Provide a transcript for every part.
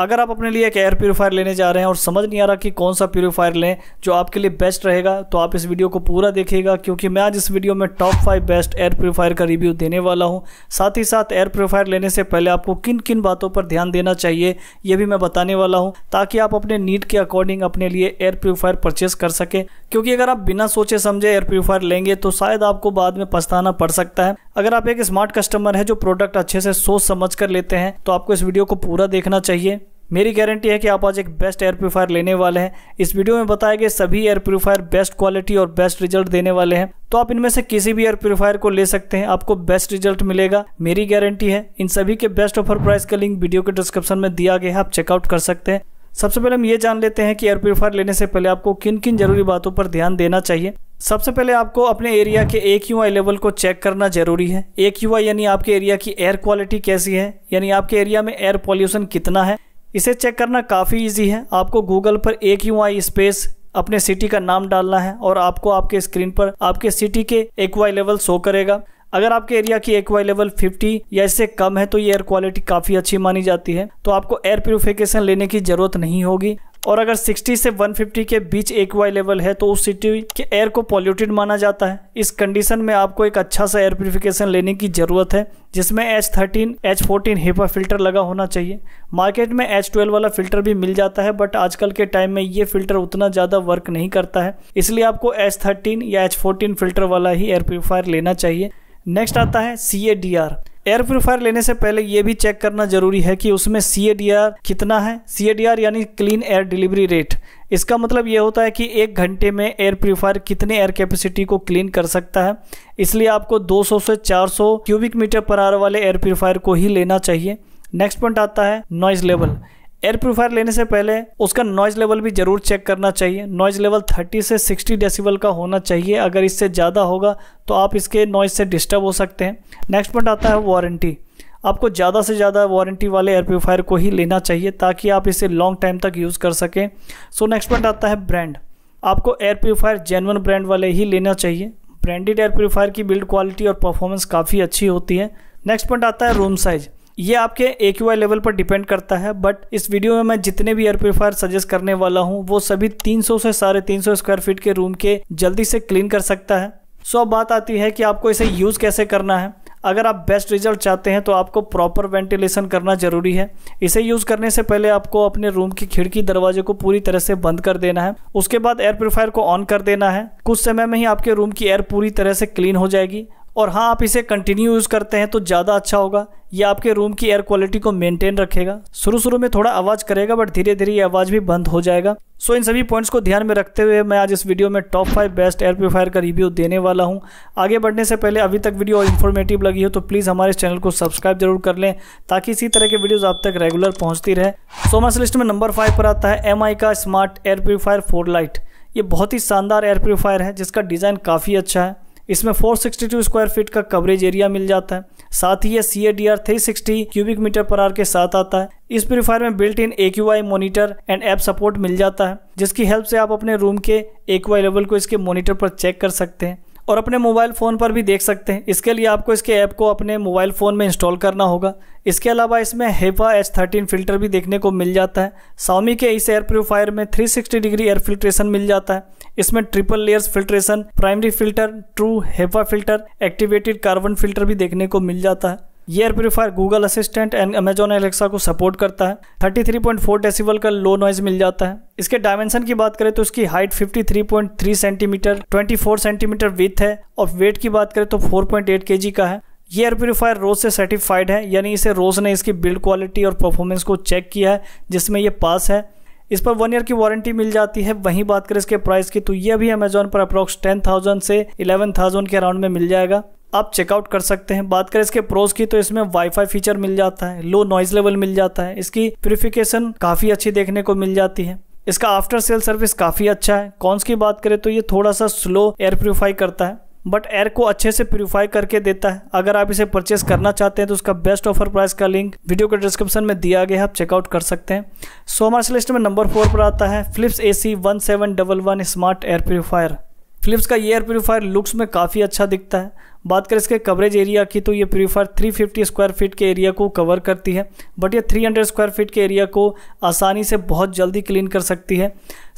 अगर आप अपने लिए एक एयर प्योरीफायर लेने जा रहे हैं और समझ नहीं आ रहा कि कौन सा प्योरीफायर लें जो आपके लिए बेस्ट रहेगा तो आप इस वीडियो को पूरा देखिएगा क्योंकि मैं आज इस वीडियो में top five best air purifier का रिव्यू देने वाला हूं साथ ही साथ एयर प्योरीफायर लेने से पहले आपको किन किन बातों पर ध्यान देना चाहिए ये भी मैं बताने वाला हूँ ताकि आप अपने नीड के अकॉर्डिंग अपने लिए एयर प्योरीफायर परचेस कर सकें क्योंकि अगर आप बिना सोचे समझे एयर प्योरीफायर लेंगे तो शायद आपको बाद में पछताना पड़ सकता है अगर आप एक स्मार्ट कस्टमर है जो प्रोडक्ट अच्छे से सोच समझ कर लेते हैं तो आपको इस वीडियो को पूरा देखना चाहिए मेरी गारंटी है कि आप आज एक बेस्ट एयर प्योरीफायर लेने वाले हैं इस वीडियो में बताए गए सभी एयर प्योरीफायर बेस्ट क्वालिटी और बेस्ट रिजल्ट देने वाले हैं तो आप इनमें से किसी भी एयर प्योरीफायर को ले सकते हैं आपको बेस्ट रिजल्ट मिलेगा मेरी गारंटी है इन सभी के बेस्ट ऑफर प्राइस का लिंक वीडियो के डिस्क्रिप्शन में दिया गया है आप चेकआउट कर सकते हैं सबसे पहले हम ये जान लेते हैं कि एयर प्योरीफायर लेने से पहले आपको किन किन जरूरी बातों पर ध्यान देना चाहिए सबसे पहले आपको अपने एरिया के ए क्यू आई लेवल को चेक करना जरूरी है ए क्यू आई यानी आपके एरिया की एयर क्वालिटी कैसी है यानी आपके एरिया में एयर पॉल्यूशन कितना है इसे चेक करना काफ़ी इजी है आपको गूगल पर ए क्यू आई स्पेस अपने सिटी का नाम डालना है और आपको आपके स्क्रीन पर आपके सिटी के एक्वाई लेवल शो करेगा अगर आपके एरिया की एक्वाई लेवल 50 या इससे कम है तो ये एयर क्वालिटी काफ़ी अच्छी मानी जाती है तो आपको एयर प्योरीफिकेशन लेने की ज़रूरत नहीं होगी और अगर 60 से 150 के बीच एक वाई लेवल है तो उस सिटी के एयर को पॉल्यूटेड माना जाता है इस कंडीशन में आपको एक अच्छा सा एयर प्योरीफिकेशन लेने की ज़रूरत है जिसमें H thirteen H fourteen HEPA filter लगा होना चाहिए मार्केट में एच ट्वेल्व वाला फिल्टर भी मिल जाता है बट आजकल के टाइम में ये फिल्टर उतना ज़्यादा वर्क नहीं करता है इसलिए आपको एच या एच फिल्टर वाला ही एयर प्योरीफायर लेना चाहिए नेक्स्ट आता है सी एयर प्योरीफायर लेने से पहले ये भी चेक करना जरूरी है कि उसमें सी कितना है सी यानी क्लीन एयर डिलीवरी रेट इसका मतलब ये होता है कि एक घंटे में एयर प्योरीफायर कितने एयर कैपेसिटी को क्लीन कर सकता है इसलिए आपको 200 से 400 क्यूबिक मीटर पर आर वाले एयर प्योरीफायर को ही लेना चाहिए नेक्स्ट पॉइंट आता है नॉइज लेवल एयर प्योरीफायर लेने से पहले उसका नॉइज लेवल भी जरूर चेक करना चाहिए नॉइज लेवल 30 से 60 डेसिबल का होना चाहिए अगर इससे ज़्यादा होगा तो आप इसके नॉइज से डिस्टर्ब हो सकते हैं नेक्स्ट पॉइंट आता है वारंटी आपको ज़्यादा से ज़्यादा वारंटी वाले एयर प्योरीफायर को ही लेना चाहिए ताकि आप इसे लॉन्ग टाइम तक यूज़ कर सकें सो नेक्स्ट पॉइंट आता है ब्रांड आपको एयर प्योरीफायर जेनवन ब्रांड वाले ही लेना चाहिए ब्रांडेड एयर प्योरीफायर की बिल्ड क्वालिटी और परफॉर्मेंस काफ़ी अच्छी होती है नेक्स्ट पॉइंट आता है रूम साइज़ ये आपके ए लेवल पर डिपेंड करता है बट इस वीडियो में मैं जितने भी एयर प्योरीफायर सजेस्ट करने वाला हूँ वो सभी 300 से साढ़े तीन स्क्वायर फीट के रूम के जल्दी से क्लीन कर सकता है सो अब बात आती है कि आपको इसे यूज़ कैसे करना है अगर आप बेस्ट रिजल्ट चाहते हैं तो आपको प्रॉपर वेंटिलेशन करना ज़रूरी है इसे यूज़ करने से पहले आपको अपने रूम की खिड़की दरवाजे को पूरी तरह से बंद कर देना है उसके बाद एयर प्योरीफायर को ऑन कर देना है कुछ समय में ही आपके रूम की एयर पूरी तरह से क्लीन हो जाएगी और हाँ आप इसे कंटिन्यू यूज़ करते हैं तो ज़्यादा अच्छा होगा ये आपके रूम की एयर क्वालिटी को मेंटेन रखेगा शुरू शुरू में थोड़ा आवाज़ करेगा बट धीरे धीरे ये आवाज़ भी बंद हो जाएगा सो इन सभी पॉइंट्स को ध्यान में रखते हुए मैं आज इस वीडियो में top five best air purifier का रिव्यू देने वाला हूँ आगे बढ़ने से पहले अभी तक वीडियो इन्फॉर्मेटिव लगी हो तो प्लीज़ हमारे चैनल को सब्सक्राइब जरूर कर लें ताकि इसी तरह के वीडियोज़ आप तक रेगुलर पहुँचती रहे सोमस लिस्ट में नंबर फाइव पर आता है एम का smart air purifier four lite ये बहुत ही शानदार एयर प्योरीफायर है जिसका डिज़ाइन काफ़ी अच्छा है इसमें 462 स्क्वायर फीट का कवरेज एरिया मिल जाता है साथ ही ये C A D R three sixty cubic metre per hour के साथ आता है इस प्योरीफायर में built in A Q I monitor and app support मिल जाता है जिसकी हेल्प से आप अपने रूम के ए क्यू आई लेवल को इसके मोनीटर पर चेक कर सकते हैं और अपने मोबाइल फ़ोन पर भी देख सकते हैं इसके लिए आपको इसके ऐप को अपने मोबाइल फ़ोन में इंस्टॉल करना होगा इसके अलावा इसमें हेपा एच थर्टीन फिल्टर भी देखने को मिल जाता है सामी के इस एयर प्योरीफायर में 360 डिग्री एयर फिल्ट्रेशन मिल जाता है इसमें triple layers filtration primary filter true HEPA filter activated carbon filter भी देखने को मिल जाता है air purifier Google Assistant and Amazon Alexa को सपोर्ट करता है 33.4 डेसिबल का लो नॉइज मिल जाता है इसके डायमेंशन की बात करें तो इसकी हाइट 53.3 सेंटीमीटर 24 सेंटीमीटर विथ है और वेट की बात करें तो 4.8 जी का है ये एयर प्योरीफायर रोज से सर्टिफाइड है यानी इसे रोज ने इसकी बिल्ड क्वालिटी और परफॉर्मेंस को चेक किया है जिसमें यह पास है इस पर वन ईयर की वारंटी मिल जाती है वहीं बात करें इसके प्राइस की तो ये भी अमेजोन पर अप्रॉक्स टेन थाउजेंड से इलेवन थाउजेंड के अराउंड में मिल जाएगा आप चेकआउट कर सकते हैं बात करें इसके प्रोज की तो इसमें वाईफाई फीचर मिल जाता है लो नॉइज लेवल मिल जाता है इसकी प्योरिफिकेशन काफ़ी अच्छी देखने को मिल जाती है इसका आफ्टर सेल सर्विस काफ़ी अच्छा है कॉन्स की बात करें तो ये थोड़ा सा स्लो एयर प्योरीफाई करता है बट एयर को अच्छे से प्योरीफाई करके देता है अगर आप इसे परचेस करना चाहते हैं तो उसका बेस्ट ऑफर प्राइस का लिंक वीडियो के डिस्क्रिप्शन में दिया गया है आप चेकआउट कर सकते हैं सो हमारे लिस्ट में नंबर फोर पर आता है Philips A C one seven double one smart air purifier Philips का ये एयर प्योरीफायर लुक्स में काफ़ी अच्छा दिखता है बात करें इसके कवरेज एरिया की तो ये प्योरीफायर 350 स्क्वायर फीट के एरिया को कवर करती है बट ये 300 स्क्वायर फीट के एरिया को आसानी से बहुत जल्दी क्लीन कर सकती है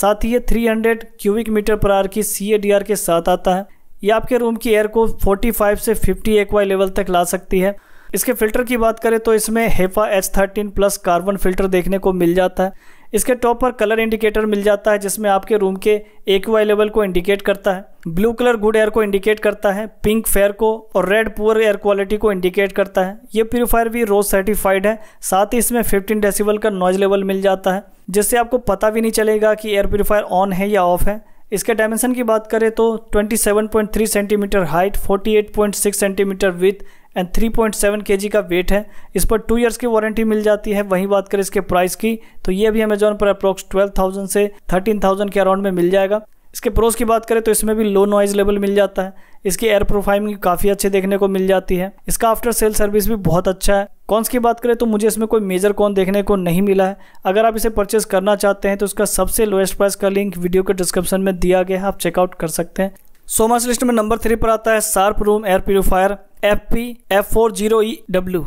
साथ ही ये 300 क्यूबिक मीटर पर आर की सी के साथ आता है ये आपके रूम की एयर को 45 से 50 एक्वाई लेवल तक ला सकती है इसके फिल्टर की बात करें तो इसमें HEPA H thirteen plus carbon filter देखने को मिल जाता है इसके टॉप पर कलर इंडिकेटर मिल जाता है जिसमें आपके रूम के एक्वा लेवल को इंडिकेट करता है ब्लू कलर गुड एयर को इंडिकेट करता है पिंक फेयर को और रेड पुअर एयर क्वालिटी को इंडिकेट करता है ये प्योरीफायर भी रोज सर्टिफाइड है साथ ही इसमें 15 डेसिबल का नॉइज लेवल मिल जाता है जिससे आपको पता भी नहीं चलेगा कि एयर प्योरीफायर ऑन है या ऑफ है इसके डायमेंशन की बात करें तो 27.3 centimetre height 48.6 centimetre width and 3.7 G का वेट है इस पर टू ईयर्स की वारंटी मिल जाती है वहीं बात करें इसके प्राइस की तो ये भी अमेजोन पर ट्वेल्व 12,000 से 13,000 के अराउंड में मिल जाएगा इसके प्रोस की बात करें तो इसमें भी लो नॉइज़ लेवल मिल जाता है इसकी एयर प्रोफाइलिंग काफ़ी अच्छे देखने को मिल जाती है इसका आफ्टर सेल सर्विस भी बहुत अच्छा है कॉन्स की बात करें तो मुझे इसमें कोई मेजर कॉन देखने को नहीं मिला है अगर आप इसे परचेस करना चाहते हैं तो इसका सबसे लोएस्ट प्राइस का लिंक वीडियो के डिस्क्रिप्शन में दिया गया है आप चेकआउट कर सकते हैं सोमर्स लिस्ट में नंबर थ्री पर आता है Sharp room air purifier F P F four zero E W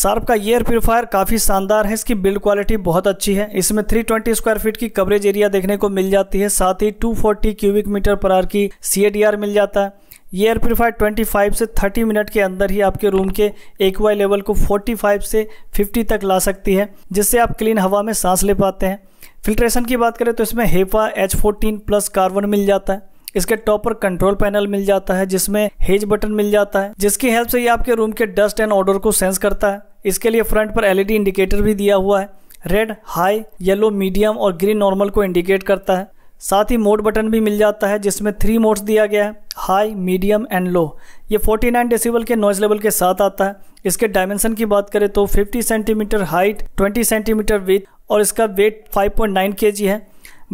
Sharp का एयर प्योरीफायर काफ़ी शानदार है इसकी बिल्ड क्वालिटी बहुत अच्छी है इसमें 320 स्क्वायर फीट की कवरेज एरिया देखने को मिल जाती है साथ ही 240 क्यूबिक मीटर पर आर की सी मिल जाता है ये एयर प्योरीफायर 25 से 30 मिनट के अंदर ही आपके रूम के एक्वाई लेवल को 45 से 50 तक ला सकती है जिससे आप क्लीन हवा में सांस ले पाते हैं फिल्ट्रेशन की बात करें तो इसमें HEPA H fourteen plus carbon मिल जाता है इसके टॉप पर कंट्रोल पैनल मिल जाता है जिसमें हेज बटन मिल जाता है जिसकी हेल्प से ये आपके रूम के डस्ट एंड ऑर्डर को सेंस करता है इसके लिए फ्रंट पर एलईडी इंडिकेटर भी दिया हुआ है रेड हाई येलो मीडियम और ग्रीन नॉर्मल को इंडिकेट करता है साथ ही मोड बटन भी मिल जाता है जिसमें थ्री मोड्स दिया गया है हाई मीडियम एंड लो ये 49 डेसीबल के नॉइज लेवल के साथ आता है इसके डायमेंशन की बात करें तो 50 सेंटीमीटर हाइट 20 सेंटीमीटर वेथ और इसका वेट 5.9 पॉइंट है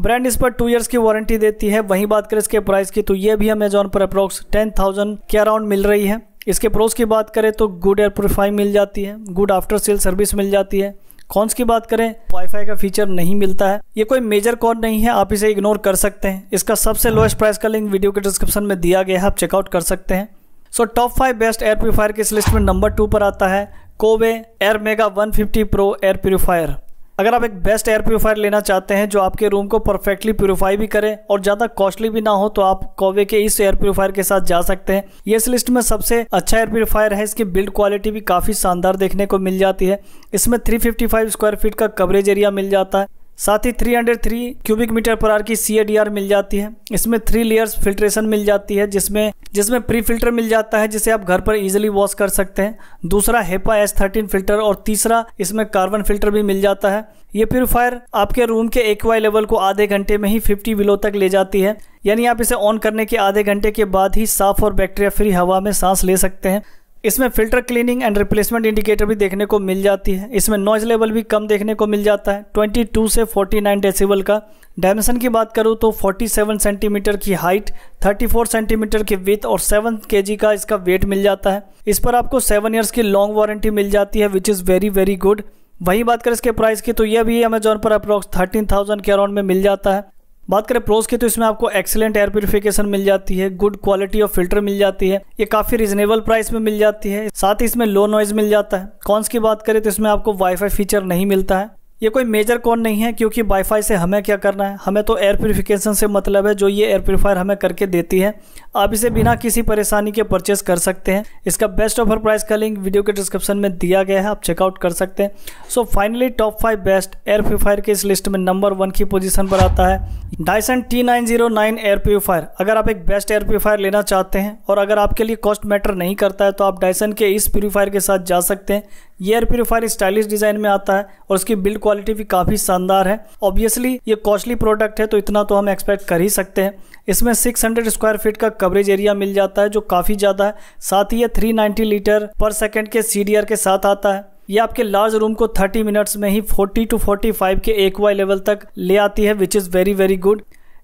ब्रांड इस पर टू ईयर्स की वारंटी देती है वहीं बात करें इसके प्राइस की तो ये भी अमेजोन पर अप्रोक्स टेन थाउजेंड के अराउंड मिल रही है इसके प्रोस की बात करें तो गुड एयर प्रोफाइल मिल जाती है गुड आफ्टर सेल सर्विस मिल जाती है कॉन्स की बात करें वाईफाई का फीचर नहीं मिलता है ये कोई मेजर कॉन नहीं है आप इसे इग्नोर कर सकते हैं इसका सबसे लोएस्ट प्राइस का लिंक वीडियो के डिस्क्रिप्शन में दिया गया है आप चेकआउट कर सकते हैं so top five best air purifier की इस लिस्ट में नंबर टू पर आता है Coway air mega one fifty pro air purifier अगर आप एक बेस्ट एयर प्योरीफायर लेना चाहते हैं जो आपके रूम को परफेक्टली प्योरीफाई भी करे और ज़्यादा कॉस्टली भी ना हो तो आप कोवे के इस एयर प्योरीफायर के साथ जा सकते हैं ये इस लिस्ट में सबसे अच्छा एयर प्योरीफायर है इसकी बिल्ड क्वालिटी भी काफ़ी शानदार देखने को मिल जाती है इसमें 355 स्क्वायर फीट का कवरेज एरिया मिल जाता है साथ ही 303 क्यूबिक मीटर पर आर की सी मिल जाती है इसमें थ्री लेयर्स फिल्ट्रेशन मिल जाती है जिसमें जिसमें प्री फिल्टर मिल जाता है जिसे आप घर पर इजीली वॉश कर सकते हैं दूसरा हेपा एस थर्टीन फिल्टर और तीसरा इसमें कार्बन फिल्टर भी मिल जाता है ये प्योरीफायर आपके रूम के एक्वाई लेवल को आधे घंटे में ही फिफ्टी विलो तक ले जाती है यानी आप इसे ऑन करने के आधे घंटे के बाद ही साफ और बैक्टीरिया फ्री हवा में सांस ले सकते हैं इसमें filter cleaning and replacement indicator भी देखने को मिल जाती है इसमें नॉइज लेवल भी कम देखने को मिल जाता है 22 से 49 डेसिबल का डायमेंशन की बात करूँ तो 47 सेंटीमीटर की हाइट 34 सेंटीमीटर की विथ और 7 के का इसका वेट मिल जाता है इस पर आपको 7 ईयर्स की लॉन्ग वारंटी मिल जाती है which is very very good वहीं बात करें इसके प्राइस की तो यह भी अमेजोन पर अप्रॉक्स थर्टीन थाउजेंड के अराउंड में मिल जाता है बात करें प्रोज की तो इसमें आपको एक्सेलेंट एयर प्योरिफिकेशन मिल जाती है गुड क्वालिटी ऑफ फिल्टर मिल जाती है ये काफी रिजनेबल प्राइस में मिल जाती है साथ ही इसमें लो नॉइज मिल जाता है कॉन्स की बात करें तो इसमें आपको वाईफाई फीचर नहीं मिलता है ये कोई मेजर कॉन नहीं है क्योंकि वाईफाई से हमें क्या करना है हमें तो एयर प्योरीफिकेशन से मतलब है जो ये एयर प्योरीफायर हमें करके देती है आप इसे बिना किसी परेशानी के परचेस कर सकते हैं इसका बेस्ट ऑफर प्राइस का लिंक वीडियो के डिस्क्रिप्शन में दिया गया है आप चेकआउट कर सकते हैं so finally top five best air purifier के इस लिस्ट में नंबर वन की पोजिशन पर आता है Dyson T nine zero nine air purifier अगर आप एक बेस्ट एयर प्योरीफायर लेना चाहते हैं और अगर आपके लिए कॉस्ट मैटर नहीं करता है तो आप डायसन के इस प्योरीफायर के साथ जा सकते हैं ये एयर प्योरीफायर स्टाइलिश डिजाइन में आता है और इसकी बिल्ड क्वालिटी भी काफ़ी शानदार है ऑब्वियसली ये कॉस्टली प्रोडक्ट है तो इतना तो हम एक्सपेक्ट कर ही सकते हैं इसमें 600 स्क्वायर फीट का कवरेज एरिया मिल जाता है जो काफ़ी ज़्यादा है साथ ही ये 390 लीटर पर सेकेंड के सी के साथ आता है ये आपके लार्ज रूम को 30 मिनट्स में ही 40 टू 45 के एक लेवल तक ले आती है which is very very good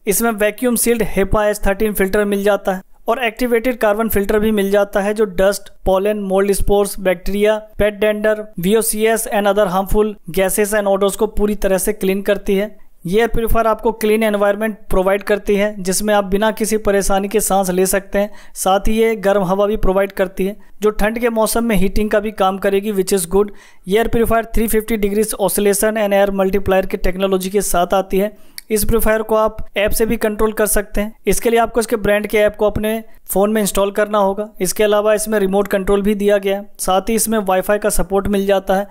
इसमें vacuum sealed HEPA H thirteen filter मिल जाता है और एक्टिवेटेड कार्बन फिल्टर भी मिल जाता है जो dust pollen mould spores bacteria pet dander VOCs and other harmful gases and odours को पूरी तरह से क्लीन करती है ये एयर प्योरीफायर आपको क्लीन एनवायरनमेंट प्रोवाइड करती है जिसमें आप बिना किसी परेशानी के सांस ले सकते हैं साथ ही ये गर्म हवा भी प्रोवाइड करती है जो ठंड के मौसम में हीटिंग का भी काम करेगी विच इज़ गुड ये air purifier 350 degrees oscillation and air multiplier की टेक्नोलॉजी के साथ आती है इस प्रीफायर को आप ऐप से भी कंट्रोल कर सकते हैं इसके लिए आपको इसके ब्रांड के ऐप को अपने फ़ोन में इंस्टॉल करना होगा इसके अलावा इसमें रिमोट कंट्रोल भी दिया गया है साथ ही इसमें वाईफाई का सपोर्ट मिल जाता है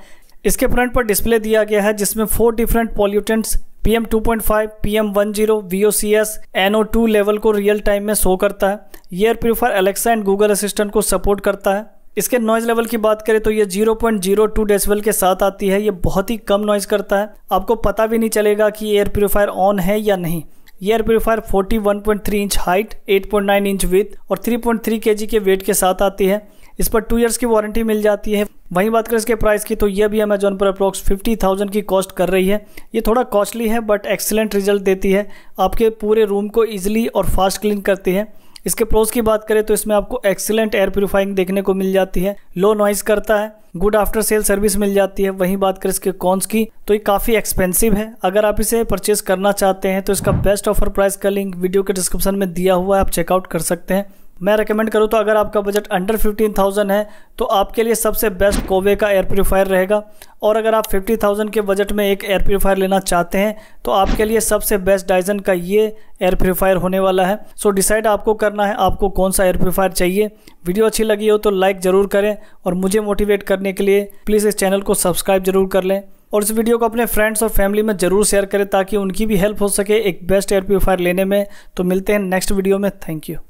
इसके फ्रंट पर डिस्प्ले दिया गया है जिसमें four different pollutants P P M M two point five one zero V O C S N O two level को रियल टाइम में शो करता है ये air Alexa and Google Assistant को सपोर्ट करता है इसके नॉइज लेवल की बात करें तो ये 0.02 डेसिबल के साथ आती है ये बहुत ही कम नॉइज करता है आपको पता भी नहीं चलेगा कि एयर प्योरीफायर ऑन है या नहीं ये air purifier 41.3 inch height 8.9 inch width और 3.3 पॉइंट के वेट के साथ आती है इस पर टू ईयर्स की वारंटी मिल जाती है वहीं बात करें इसके प्राइस की तो यह भी अमेजोन पर अप्रोक्स फिफ्टी थाउजेंड की कॉस्ट कर रही है ये थोड़ा कॉस्टली है बट एक्सेलेंट रिजल्ट देती है आपके पूरे रूम को ईजिली और फास्ट क्लीन करती है इसके प्रोज की बात करें तो इसमें आपको एक्सीलेंट एयर प्योरीफाइंग देखने को मिल जाती है लो नॉइस करता है गुड आफ्टर सेल सर्विस मिल जाती है वहीं बात करें इसके कॉन्स की तो ये काफ़ी एक्सपेंसिव है अगर आप इसे परचेज करना चाहते हैं तो इसका बेस्ट ऑफर प्राइस का लिंक वीडियो के डिस्क्रिप्शन में दिया हुआ है आप चेकआउट कर सकते हैं मैं रेकमेंड करूँ तो अगर आपका बजट अंडर 15,000 है तो आपके लिए सबसे बेस्ट कोवे का एयर प्योरीफायर रहेगा और अगर आप 50,000 के बजट में एक एयर प्योरीफायर लेना चाहते हैं तो आपके लिए सबसे बेस्ट डाइजन का ये एयर प्योरीफायर होने वाला है सो so, डिसाइड आपको करना है आपको कौन सा एयर प्योरीफायर चाहिए वीडियो अच्छी लगी हो तो लाइक ज़रूर करें और मुझे मोटिवेट करने के लिए प्लीज़ इस चैनल को सब्सक्राइब जरूर कर लें और इस वीडियो को अपने फ्रेंड्स और फैमिली में ज़रूर शेयर करें ताकि उनकी भी हेल्प हो सके एक बेस्ट एयर प्योरीफायर लेने में तो मिलते हैं नेक्स्ट वीडियो में थैंक यू